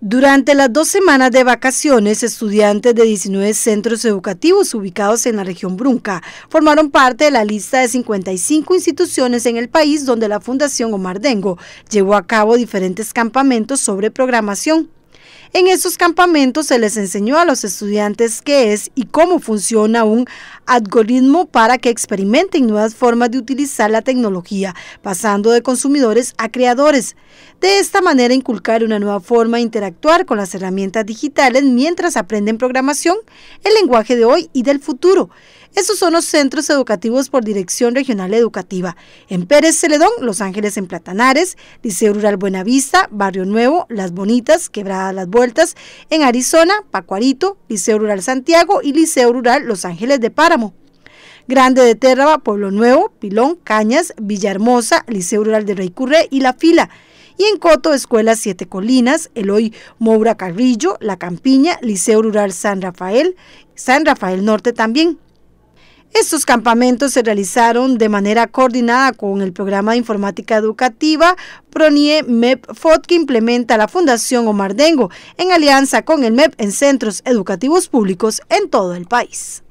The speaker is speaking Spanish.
Durante las dos semanas de vacaciones, estudiantes de 19 centros educativos ubicados en la región Brunca formaron parte de la lista de 55 instituciones en el país donde la Fundación Omar Dengo llevó a cabo diferentes campamentos sobre programación. En esos campamentos se les enseñó a los estudiantes qué es y cómo funciona un algoritmo para que experimenten nuevas formas de utilizar la tecnología, pasando de consumidores a creadores. De esta manera inculcar una nueva forma de interactuar con las herramientas digitales mientras aprenden programación, el lenguaje de hoy y del futuro. Estos son los centros educativos por Dirección Regional Educativa. En Pérez Celedón, Los Ángeles en Platanares, Liceo Rural Buenavista, Barrio Nuevo, Las Bonitas, Quebradas Las Vueltas, en Arizona, Pacuarito, Liceo Rural Santiago y Liceo Rural Los Ángeles de Para. Grande de Térraba, Pueblo Nuevo, Pilón, Cañas, Villahermosa, Liceo Rural de Rey Curré y La Fila. Y en Coto, Escuelas Siete Colinas, el Moura Carrillo, La Campiña, Liceo Rural San Rafael, San Rafael Norte también. Estos campamentos se realizaron de manera coordinada con el programa de informática educativa PRONIE MEP que implementa la Fundación Omar Dengo en alianza con el MEP en centros educativos públicos en todo el país.